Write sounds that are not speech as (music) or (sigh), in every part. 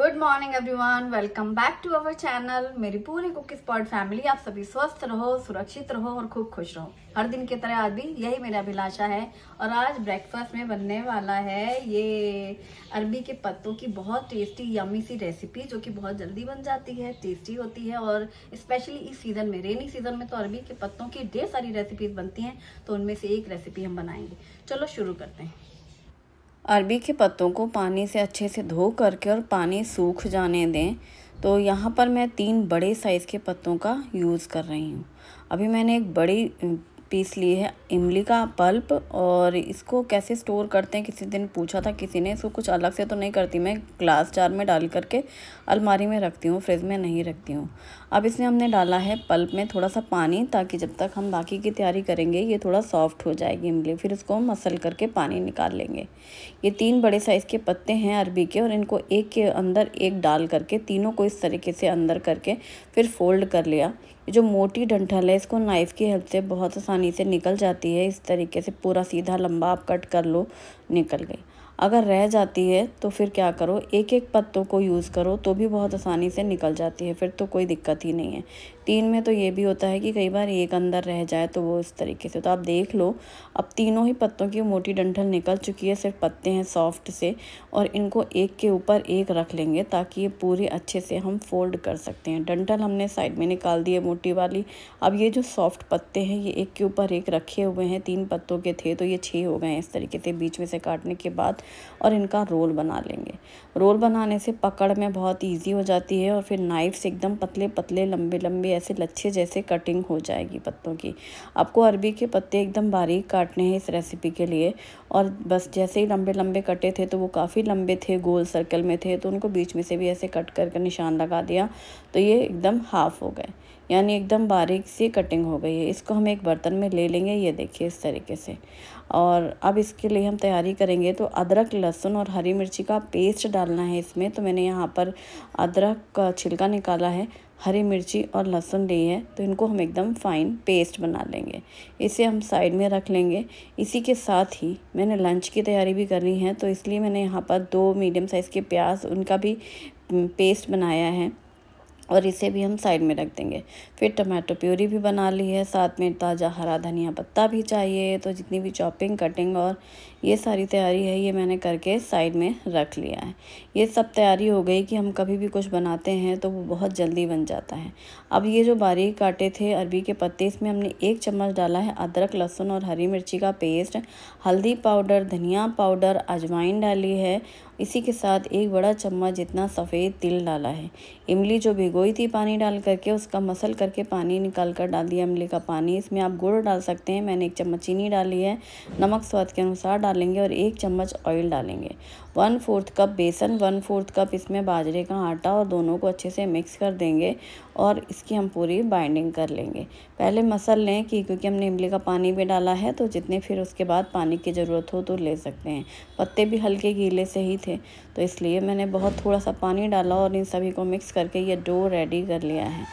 good morning everyone welcome back to our channel मेरी पूरी cook spot family आप सभी स्वस्थ रहो सुरक्षित रहो और खूब खुश रहो हर दिन की तरह आज भी यही मेरा अभिलाषा है और आज ब्रेकफास्ट में बनने वाला है ये अरबी के पत्तों की बहुत टेस्टी यमी सी रेसिपी जो कि बहुत जल्दी बन जाती है टेस्टी होती है और स्पेशली इस सीज़न में रेनी सीज़न में तो अरबी के पत्तों की ढेर सारी रेसिपीज बनती हैं तो उनमें से एक रेसिपी हम बनाएंगे चलो शुरू करते हैं अरबी के पत्तों को पानी से अच्छे से धो करके और पानी सूख जाने दें तो यहाँ पर मैं तीन बड़े साइज़ के पत्तों का यूज़ कर रही हूँ अभी मैंने एक बड़ी पीस लिए है इमली का पल्प और इसको कैसे स्टोर करते हैं किसी दिन पूछा था किसी ने इसको कुछ अलग से तो नहीं करती मैं ग्लास जार में डाल करके अलमारी में रखती हूँ फ्रिज में नहीं रखती हूँ अब इसमें हमने डाला है पल्प में थोड़ा सा पानी ताकि जब तक हम बाकी की तैयारी करेंगे ये थोड़ा सॉफ्ट हो जाएगी इमली फिर इसको हम मसल करके पानी निकाल लेंगे ये तीन बड़े साइज़ के पत्ते हैं अरबी के और इनको एक के अंदर एक डाल करके तीनों को इस तरीके से अंदर करके फिर फोल्ड कर लिया जो मोटी डंठल है इसको नाइफ़ की हेल्प से बहुत आसानी से निकल जाती है इस तरीके से पूरा सीधा लंबा आप कट कर लो निकल गई अगर रह जाती है तो फिर क्या करो एक एक पत्तों को यूज़ करो तो भी बहुत आसानी से निकल जाती है फिर तो कोई दिक्कत ही नहीं है तीन में तो ये भी होता है कि कई बार एक अंदर रह जाए तो वो इस तरीके से तो आप देख लो अब तीनों ही पत्तों की मोटी डंठल निकल चुकी है सिर्फ पत्ते हैं सॉफ्ट से और इनको एक के ऊपर एक रख लेंगे ताकि ये पूरी अच्छे से हम फोल्ड कर सकते हैं डंठल हमने साइड में निकाल दी है मोटी वाली अब ये जो सॉफ्ट पत्ते हैं ये एक के ऊपर एक रखे हुए हैं तीन पत्तों के थे तो ये छः हो गए हैं इस तरीके से बीच में से काटने के बाद और इनका रोल बना लेंगे रोल बनाने से पकड़ में बहुत ईजी हो जाती है और फिर नाइफ से एकदम पतले पतले लंबे लंबे ऐसे लच्छे जैसे कटिंग हो जाएगी पत्तों की आपको अरबी के पत्ते एकदम बारीक काटने हैं इस रेसिपी के लिए और बस जैसे ही लंबे लंबे कटे थे तो वो काफ़ी लंबे थे गोल सर्कल में थे तो उनको बीच में से भी ऐसे कट करके निशान लगा दिया तो ये एकदम हाफ़ हो गए यानी एकदम बारीक सी कटिंग हो गई है इसको हम एक बर्तन में ले लेंगे ये देखिए इस तरीके से और अब इसके लिए हम तैयारी करेंगे तो अदरक लहसुन और हरी मिर्ची का पेस्ट डालना है इसमें तो मैंने यहाँ पर अदरक का छिलका निकाला है हरी मिर्ची और लहसुन ली है तो इनको हम एकदम फाइन पेस्ट बना लेंगे इसे हम साइड में रख लेंगे इसी के साथ ही मैंने लंच की तैयारी भी करनी है तो इसलिए मैंने यहाँ पर दो मीडियम साइज़ के प्याज उनका भी पेस्ट बनाया है और इसे भी हम साइड में रख देंगे फिर टमाटो प्यूरी भी बना ली है साथ में ताज़ा हरा धनिया पत्ता भी चाहिए तो जितनी भी चॉपिंग कटिंग और ये सारी तैयारी है ये मैंने करके साइड में रख लिया है ये सब तैयारी हो गई कि हम कभी भी कुछ बनाते हैं तो वो बहुत जल्दी बन जाता है अब ये जो बारीक काटे थे अरबी के पत्ते इसमें हमने एक चम्मच डाला है अदरक लहसुन और हरी मिर्ची का पेस्ट हल्दी पाउडर धनिया पाउडर अजवाइन डाली है इसी के साथ एक बड़ा चम्मच जितना सफ़ेद तिल डाला है इमली जो भिगो भिगोई थी पानी डाल करके उसका मसल करके पानी निकाल कर डाल दिया इमली का पानी इसमें आप गुड़ डाल सकते हैं मैंने एक चम्मच चीनी डाली है नमक स्वाद के अनुसार डालेंगे और एक चम्मच ऑयल डालेंगे वन फोर्थ कप बेसन वन फोर्थ कप इसमें बाजरे का आटा और दोनों को अच्छे से मिक्स कर देंगे और इसकी हम पूरी बाइंडिंग कर लेंगे पहले मसल लें कि क्योंकि हमने इमली का पानी भी डाला है तो जितने फिर उसके बाद पानी की ज़रूरत हो तो ले सकते हैं पत्ते भी हल्के गीले से ही थे तो इसलिए मैंने बहुत थोड़ा सा पानी डाला और इन सभी को मिक्स करके ये डो रेडी कर लिया है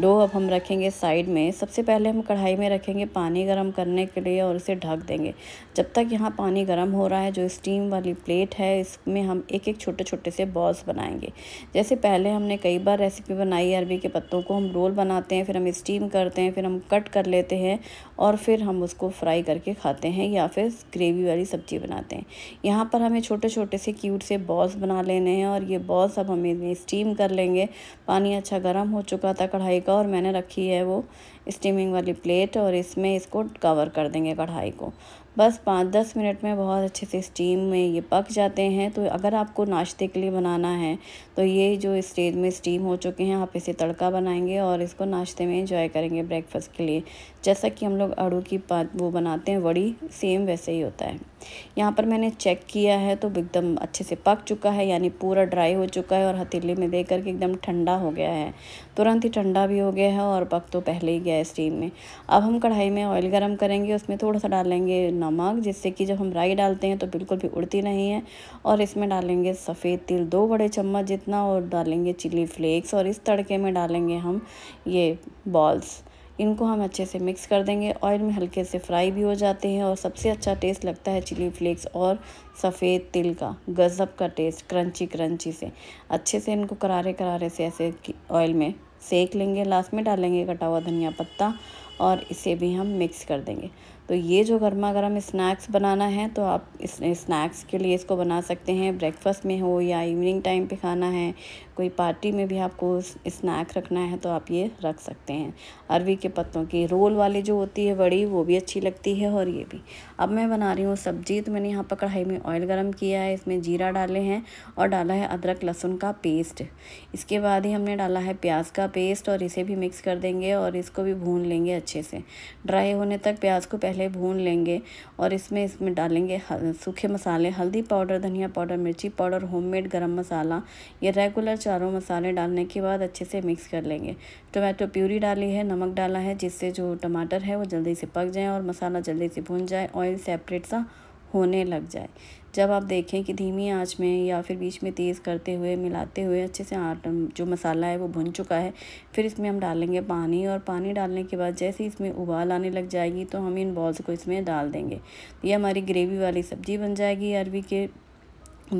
डो अब हम रखेंगे साइड में सबसे पहले हम कढ़ाई में रखेंगे पानी गर्म करने के लिए और इसे ढक देंगे जब तक यहाँ पानी गर्म हो रहा है जो स्टीम वाली प्लेट है इसमें हम एक एक छोटे छोटे से बॉल्स बनाएंगे जैसे पहले हमने कई बार रेसिपी बनाई अरबी के पत्तों को हम रोल बनाते हैं फिर हम स्टीम करते हैं फिर हम कट कर लेते हैं और फिर हम उसको फ्राई करके खाते हैं या फिर ग्रेवी वाली सब्ज़ी बनाते हैं यहाँ पर हमें छोटे छोटे से क्यूट से बॉल्स बना लेने हैं और ये बॉल्स अब हम इन्हें स्टीम कर लेंगे पानी अच्छा गर्म हो चुका था कढ़ाई लेगा और मैंने रखी है वो स्टीमिंग वाली प्लेट और इसमें इसको कवर कर देंगे कढ़ाई को बस पाँच दस मिनट में बहुत अच्छे से स्टीम में ये पक जाते हैं तो अगर आपको नाश्ते के लिए बनाना है तो ये जो स्टेज में स्टीम हो चुके हैं आप इसे तड़का बनाएंगे और इसको नाश्ते में इंजॉय करेंगे ब्रेकफास्ट के लिए जैसा कि हम लोग आड़ू की वो बनाते हैं वड़ी सेम वैसे ही होता है यहाँ पर मैंने चेक किया है तो एकदम अच्छे से पक चुका है यानी पूरा ड्राई हो चुका है और हथेली में देख करके एकदम ठंडा हो गया है तुरंत ही ठंडा भी हो गया है और पक तो पहले ही गया है स्टीम में अब हम कढ़ाई में ऑयल गर्म करेंगे उसमें थोड़ा सा डालेंगे नमक जिससे कि जब हम राई डालते हैं तो बिल्कुल भी उड़ती नहीं है और इसमें डालेंगे सफ़ेद तिल दो बड़े चम्मच जितना और डालेंगे चिली फ्लेक्स और इस तड़के में डालेंगे हम ये बॉल्स इनको हम अच्छे से मिक्स कर देंगे ऑयल में हल्के से फ्राई भी हो जाते हैं और सबसे अच्छा टेस्ट लगता है चिली फ्लेक्स और सफ़ेद तिल का गज़ब का टेस्ट क्रंची क्रंची से अच्छे से इनको करारे करारे से ऐसे ऑयल में सेक लेंगे लास्ट में डालेंगे कटा हुआ धनिया पत्ता और इसे भी हम मिक्स कर देंगे तो ये जो गर्मा गर्म स्नैक्स बनाना है तो आप इस स्नैक्स के लिए इसको बना सकते हैं ब्रेकफास्ट में हो या इवनिंग टाइम पे खाना है कोई पार्टी में भी आपको स्नैक रखना है तो आप ये रख सकते हैं अरवी के पत्तों की रोल वाली जो होती है बड़ी वो भी अच्छी लगती है और ये भी अब मैं बना रही हूँ सब्जी तो मैंने यहाँ पर कढ़ाई में ऑयल गर्म किया है इसमें जीरा डाले हैं और डाला है अदरक लहसुन का पेस्ट इसके बाद ही हमने डाला है प्याज का पेस्ट और इसे भी मिक्स कर देंगे और इसको भी भून लेंगे अच्छे से ड्राई होने तक प्याज को पहले भून लेंगे और इसमें इसमें डालेंगे सूखे मसाले हल्दी पाउडर धनिया पाउडर मिर्ची पाउडर होममेड गरम मसाला ये रेगुलर चारों मसाले डालने के बाद अच्छे से मिक्स कर लेंगे टोमेटो प्यूरी डाली है नमक डाला है जिससे जो टमाटर है वो जल्दी से पक जाए और मसाला जल्दी से भून जाए ऑयल सेपरेट सा होने लग जाए जब आप देखें कि धीमी आंच में या फिर बीच में तेज़ करते हुए मिलाते हुए अच्छे से आटा जो मसाला है वो भुन चुका है फिर इसमें हम डालेंगे पानी और पानी डालने के बाद जैसे ही इसमें उबाल आने लग जाएगी तो हम इन बॉल्स को इसमें डाल देंगे ये हमारी ग्रेवी वाली सब्ज़ी बन जाएगी अरवी के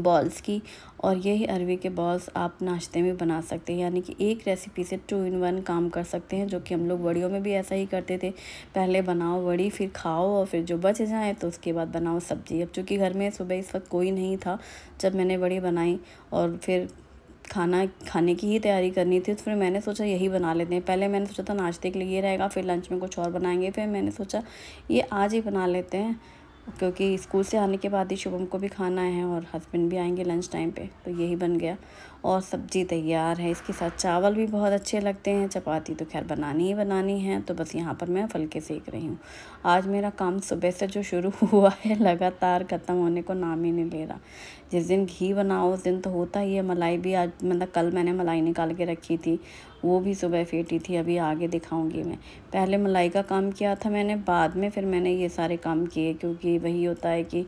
बॉल्स की और यही अरवे के बॉल्स आप नाश्ते में बना सकते हैं यानी कि एक रेसिपी से टू इन वन काम कर सकते हैं जो कि हम लोग बड़ियों में भी ऐसा ही करते थे पहले बनाओ बड़ी फिर खाओ और फिर जो बच जाए तो उसके बाद बनाओ सब्ज़ी अब चूँकि घर में सुबह इस वक्त कोई नहीं था जब मैंने बड़ी बनाई और फिर खाना खाने की ही तैयारी करनी थी तो फिर मैंने सोचा यही बना लेते हैं पहले मैंने सोचा था नाश्ते के लिए रहेगा फिर लंच में कुछ और बनाएंगे फिर मैंने सोचा ये आज ही बना लेते हैं क्योंकि स्कूल से आने के बाद ही शुभम को भी खाना है और हस्बैंड भी आएंगे लंच टाइम पे तो यही बन गया और सब्जी तैयार है इसके साथ चावल भी बहुत अच्छे लगते हैं चपाती तो खैर बनानी ही बनानी है तो बस यहाँ पर मैं फलके सेक रही हूँ आज मेरा काम सुबह से जो शुरू (laughs) हुआ है लगातार ख़त्म होने को नाम ही नहीं ले रहा जिस दिन घी बनाओ उस दिन तो होता ही है मलाई भी आज मतलब कल मैंने मलाई निकाल के रखी थी वो भी सुबह फेटी थी अभी आगे दिखाऊंगी मैं पहले मलाई का काम किया था मैंने बाद में फिर मैंने ये सारे काम किए क्योंकि वही होता है कि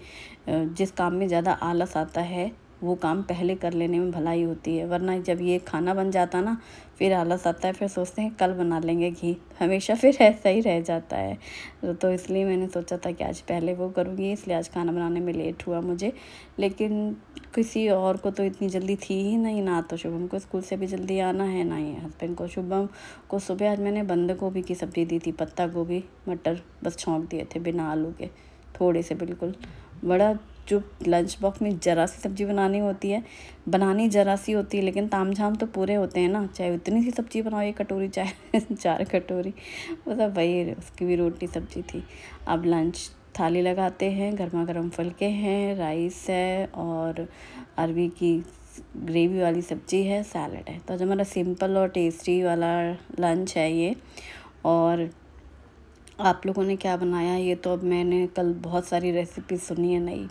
जिस काम में ज़्यादा आलस आता है वो काम पहले कर लेने में भलाई होती है वरना जब ये खाना बन जाता ना फिर आलस आता है फिर सोचते हैं कल बना लेंगे घी हमेशा फिर ऐसा ही रह जाता है तो इसलिए मैंने सोचा था कि आज पहले वो करूँगी इसलिए आज खाना बनाने में लेट हुआ मुझे लेकिन किसी और को तो इतनी जल्दी थी ही नहीं ना तो शुभम को स्कूल से भी जल्दी आना है ना ही हस्बैंड को शुभम को सुबह आज मैंने बंद गोभी की सब्ज़ी दी थी पत्ता गोभी मटर बस छोंक दिए थे बिना आलू के थोड़े से बिल्कुल बड़ा जो लंच बॉक्स में ज़रा सी सब्ज़ी बनानी होती है बनानी ज़रा सी होती है लेकिन ताम झाम तो पूरे होते हैं ना चाहे उतनी सी सब्ज़ी बनाओ एक कटोरी चाहे (laughs) चार कटोरी वो सब वही उसकी भी रोटी सब्ज़ी थी अब लंच थाली लगाते हैं गर्मा गर्म फुलके हैं राइस है और अरबी की ग्रेवी वाली सब्ज़ी है सैलड है तो जो हमारा सिंपल और टेस्टी वाला लंच है ये और आप लोगों ने क्या बनाया ये तो अब मैंने कल बहुत सारी रेसिपी सुनी है नई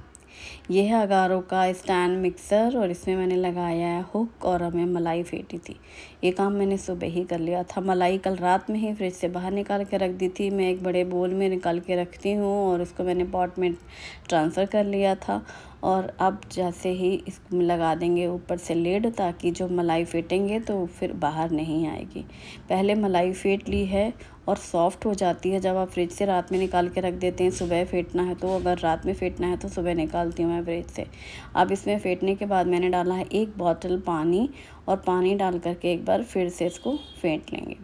ये है अगारों का स्टैंड मिक्सर और इसमें मैंने लगाया है हुक और हमें मलाई फेंटी थी ये काम मैंने सुबह ही कर लिया था मलाई कल रात में ही फ्रिज से बाहर निकाल के रख दी थी मैं एक बड़े बोल में निकाल के रखती हूँ और उसको मैंने पॉट में ट्रांसफ़र कर लिया था और अब जैसे ही इसको लगा देंगे ऊपर से लेड ताकि जो मलाई फेंटेंगे तो फिर बाहर नहीं आएगी पहले मलाई फेंट ली है और सॉफ़्ट हो जाती है जब आप फ्रिज से रात में निकाल के रख देते हैं सुबह फेंटना है तो अगर रात में फेंटना है तो सुबह निकालती हूँ मैं फ्रिज से अब इसमें फेंटने के बाद मैंने डाला है एक बॉटल पानी और पानी डाल करके एक बार फिर से इसको फेंट लेंगे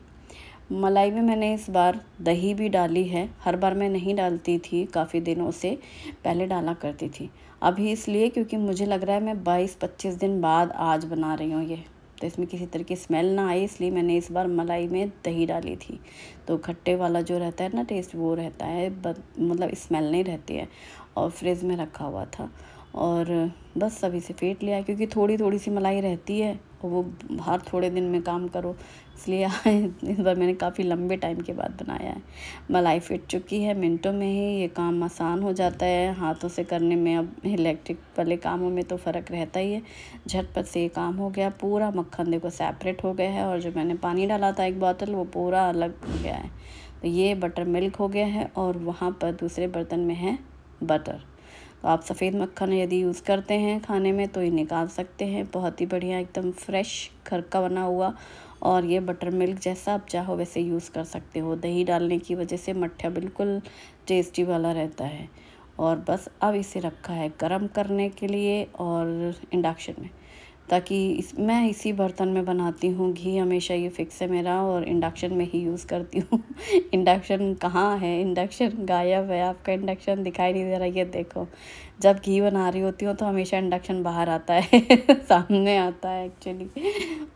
मलाई में मैंने इस बार दही भी डाली है हर बार मैं नहीं डालती थी काफ़ी दिनों से पहले डाला करती थी अभी इसलिए क्योंकि मुझे लग रहा है मैं बाईस पच्चीस दिन बाद आज बना रही हूँ ये तो इसमें किसी तरह की स्मेल ना आई इसलिए मैंने इस बार मलाई में दही डाली थी तो खट्टे वाला जो रहता है ना टेस्ट वो रहता है मतलब स्मेल नहीं रहती है और फ्रिज में रखा हुआ था और बस सभी से फेंट लिया क्योंकि थोड़ी थोड़ी सी मलाई रहती है वो हर थोड़े दिन में काम करो इसलिए इस बार मैंने काफ़ी लंबे टाइम के बाद बनाया है मलाई फिट चुकी है मिनटों में ही ये काम आसान हो जाता है हाथों से करने में अब इलेक्ट्रिक वाले कामों में तो फ़र्क रहता ही है झटपट से ये काम हो गया पूरा मक्खन देखो सेपरेट हो गया है और जो मैंने पानी डाला था एक बोतल वो पूरा अलग हो गया है तो ये बटर मिल्क हो गया है और वहाँ पर दूसरे बर्तन में है बटर तो आप सफ़ेद मक्खन यदि यूज़ करते हैं खाने में तो ये निकाल सकते हैं बहुत ही बढ़िया एकदम फ्रेश घर का बना हुआ और ये बटर मिल्क जैसा आप चाहो वैसे यूज़ कर सकते हो दही डालने की वजह से मट्ठा बिल्कुल टेस्टी वाला रहता है और बस अब इसे रखा है गर्म करने के लिए और इंडक्शन में ताकि इस मैं इसी बर्तन में बनाती हूँ घी हमेशा ये फिक्स है मेरा और इंडक्शन में ही यूज़ करती हूँ इंडक्शन (laughs) कहाँ है इंडक्शन गायब है आपका इंडक्शन दिखाई नहीं दे रहा ये देखो जब घी बना रही होती हूँ तो हमेशा इंडक्शन बाहर आता है (laughs) सामने आता है एक्चुअली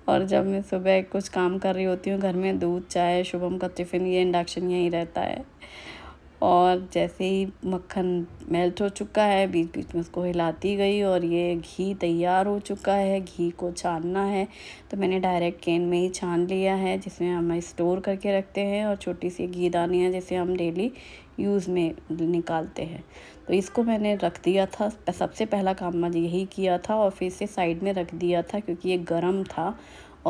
और जब मैं सुबह कुछ काम कर रही होती हूँ घर में दूध चाय शुभम का टिफ़िन ये इंडक्शन यहीं रहता है और जैसे ही मक्खन मेल्ट हो चुका है बीच बीच में उसको हिलाती गई और ये घी तैयार हो चुका है घी को छानना है तो मैंने डायरेक्ट कैन में ही छान लिया है जिसमें हम स्टोर करके रखते हैं और छोटी सी घी दानियाँ जैसे जिसे हम डेली यूज़ में निकालते हैं तो इसको मैंने रख दिया था सबसे पहला काम मैं यही किया था और फिर इसे साइड में रख दिया था क्योंकि ये गर्म था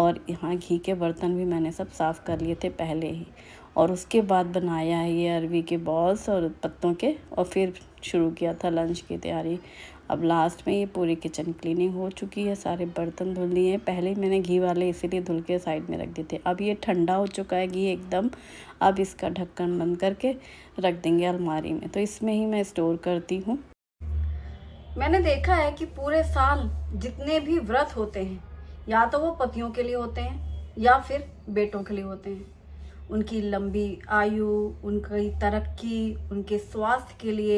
और यहाँ घी के बर्तन भी मैंने सब साफ़ कर लिए थे पहले ही और उसके बाद बनाया है ये अरबी के बॉल्स और पत्तों के और फिर शुरू किया था लंच की तैयारी अब लास्ट में ये पूरी किचन क्लीनिंग हो चुकी है सारे बर्तन धुल लिए हैं पहले ही मैंने घी वाले इसीलिए धुल के साइड में रख दिए थे अब ये ठंडा हो चुका है घी एकदम अब इसका ढक्कन बंद करके रख देंगे अलमारी में तो इसमें ही मैं स्टोर करती हूँ मैंने देखा है कि पूरे साल जितने भी व्रत होते हैं या तो वो पतियों के लिए होते हैं या फिर बेटों के लिए होते हैं उनकी लंबी आयु उनकी तरक्की उनके स्वास्थ्य के लिए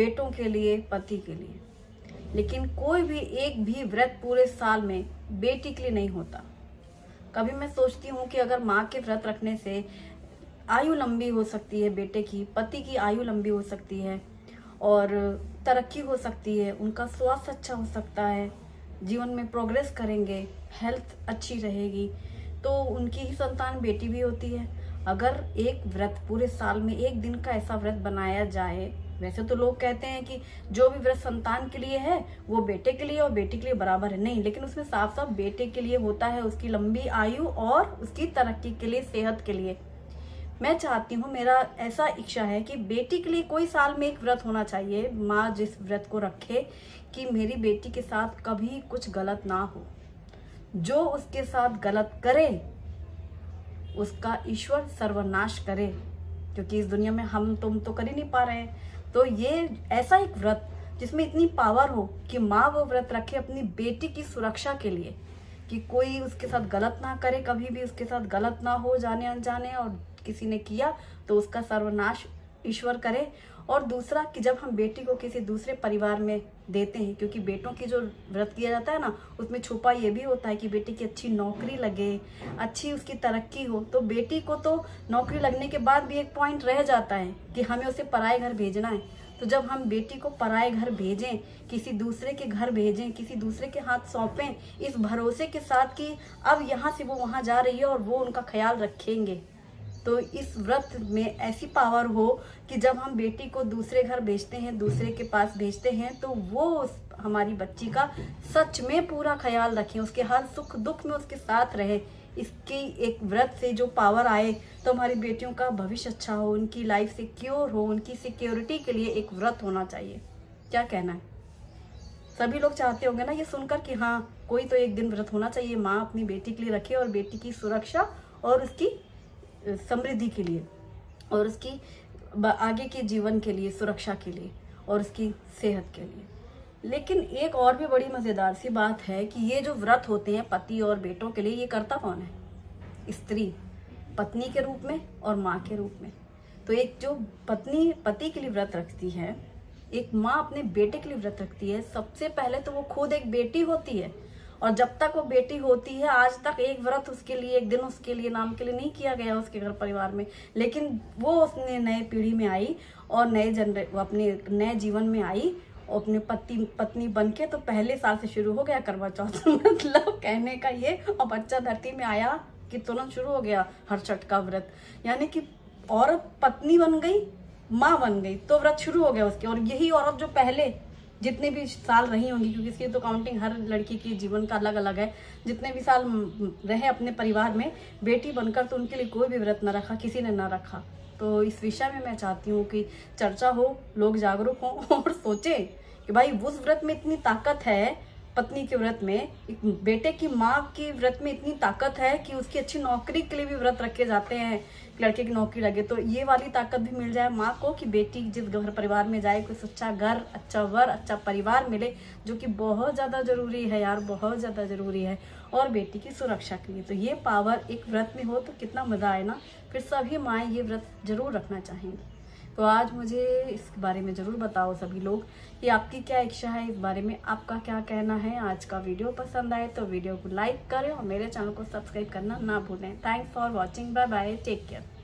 बेटों के लिए पति के लिए लेकिन कोई भी एक भी व्रत पूरे साल में बेटी के लिए नहीं होता कभी मैं सोचती हूँ कि अगर माँ के व्रत रखने से आयु लंबी हो सकती है बेटे की पति की आयु लंबी हो सकती है और तरक्की हो सकती है उनका स्वास्थ्य अच्छा हो सकता है जीवन में प्रोग्रेस करेंगे हेल्थ अच्छी रहेगी तो उनकी ही संतान बेटी भी होती है अगर एक व्रत पूरे साल में एक दिन का ऐसा व्रत बनाया जाए वैसे तो लोग कहते हैं कि जो भी व्रत संतान के लिए है वो बेटे के लिए और बेटी के लिए बराबर है नहीं लेकिन उसमें साफ साफ बेटे के लिए होता है उसकी लंबी आयु और उसकी तरक्की के लिए सेहत के लिए मैं चाहती हूँ मेरा ऐसा इच्छा है कि बेटी के लिए कोई साल में एक व्रत होना चाहिए माँ जिस व्रत को रखे कि मेरी बेटी के साथ कभी कुछ गलत ना हो जो उसके साथ गलत करे उसका ईश्वर सर्वनाश करे क्योंकि इस दुनिया में हम तुम तो कर ही नहीं पा रहे तो ये ऐसा एक व्रत जिसमें इतनी पावर हो कि माँ वो व्रत रखे अपनी बेटी की सुरक्षा के लिए कि कोई उसके साथ गलत ना करे कभी भी उसके साथ गलत ना हो जाने अनजाने और किसी ने किया तो उसका सर्वनाश ईश्वर करे और दूसरा कि जब हम बेटी को किसी दूसरे परिवार में देते हैं क्योंकि बेटों की जो व्रत किया जाता है ना उसमें छुपा ये भी होता है कि बेटी की अच्छी नौकरी लगे अच्छी उसकी तरक्की हो तो बेटी को तो नौकरी लगने के बाद भी एक पॉइंट रह जाता है कि हमें उसे पराए घर भेजना है तो जब हम बेटी को पराए घर भेजें किसी दूसरे के घर भेजें किसी दूसरे के हाथ सौंपें इस भरोसे के साथ कि अब यहाँ से वो वहाँ जा रही है और वो उनका ख्याल रखेंगे तो इस व्रत में ऐसी पावर हो कि जब हम बेटी को दूसरे घर भेजते हैं दूसरे के पास भेजते हैं तो वो उस हमारी बच्ची का सच में पूरा ख्याल रखें उसके हर सुख दुख में उसके साथ रहे इसकी एक व्रत से जो पावर आए तो हमारी बेटियों का भविष्य अच्छा हो उनकी लाइफ सिक्योर हो उनकी सिक्योरिटी के लिए एक व्रत होना चाहिए क्या कहना है सभी लोग चाहते होंगे ना ये सुनकर कि हाँ कोई तो एक दिन व्रत होना चाहिए माँ अपनी बेटी के लिए रखे और बेटी की सुरक्षा और उसकी समृद्धि के लिए और उसकी आगे के जीवन के लिए सुरक्षा के लिए और उसकी सेहत के लिए लेकिन एक और भी बड़ी मज़ेदार सी बात है कि ये जो व्रत होते हैं पति और बेटों के लिए ये करता कौन है स्त्री पत्नी के रूप में और माँ के रूप में तो एक जो पत्नी पति के लिए व्रत रखती है एक माँ अपने बेटे के लिए व्रत रखती है सबसे पहले तो वो खुद एक बेटी होती है और जब तक वो बेटी होती है आज तक एक व्रत उसके लिए एक दिन उसके लिए नाम के लिए नहीं किया गया उसके घर परिवार में लेकिन वो उसने नए पीढ़ी में आई और नए जनरे अपने नए जीवन में आई अपने पति पत्नी बन के तो पहले साल से शुरू हो गया करवा चौथ (laughs) मतलब कहने का ये और बच्चा धरती में आया कि तुरंत शुरू हो गया हर छठ का व्रत यानी कि औरत पत्नी बन गई माँ बन गई तो व्रत शुरू हो गया उसके और यही औरत जो पहले जितने भी साल रही होंगी क्योंकि इसकी तो काउंटिंग हर लड़की के जीवन का अलग अलग है जितने भी साल रहे अपने परिवार में बेटी बनकर तो उनके लिए कोई भी व्रत ना रखा किसी ने ना रखा तो इस विषय में मैं चाहती हूँ कि चर्चा हो लोग जागरूक हों (laughs) और सोचें कि भाई उस व्रत में इतनी ताकत है पत्नी के व्रत में एक बेटे की माँ के व्रत में इतनी ताकत है कि उसकी अच्छी नौकरी के लिए भी व्रत रखे जाते हैं लड़के की नौकरी लगे तो ये वाली ताकत भी मिल जाए माँ को कि बेटी जिस घर परिवार में जाए कोई अच्छा घर अच्छा वर अच्छा परिवार मिले जो कि बहुत ज़्यादा ज़रूरी है यार बहुत ज़्यादा ज़रूरी है और बेटी की सुरक्षा के लिए तो ये पावर एक व्रत में हो तो कितना मज़ा आए ना फिर सभी माए ये व्रत जरूर रखना चाहेंगी तो आज मुझे इस बारे में ज़रूर बताओ सभी लोग कि आपकी क्या इच्छा है इस बारे में आपका क्या कहना है आज का वीडियो पसंद आए तो वीडियो को लाइक करें और मेरे चैनल को सब्सक्राइब करना ना भूलें thanks for watching bye bye take care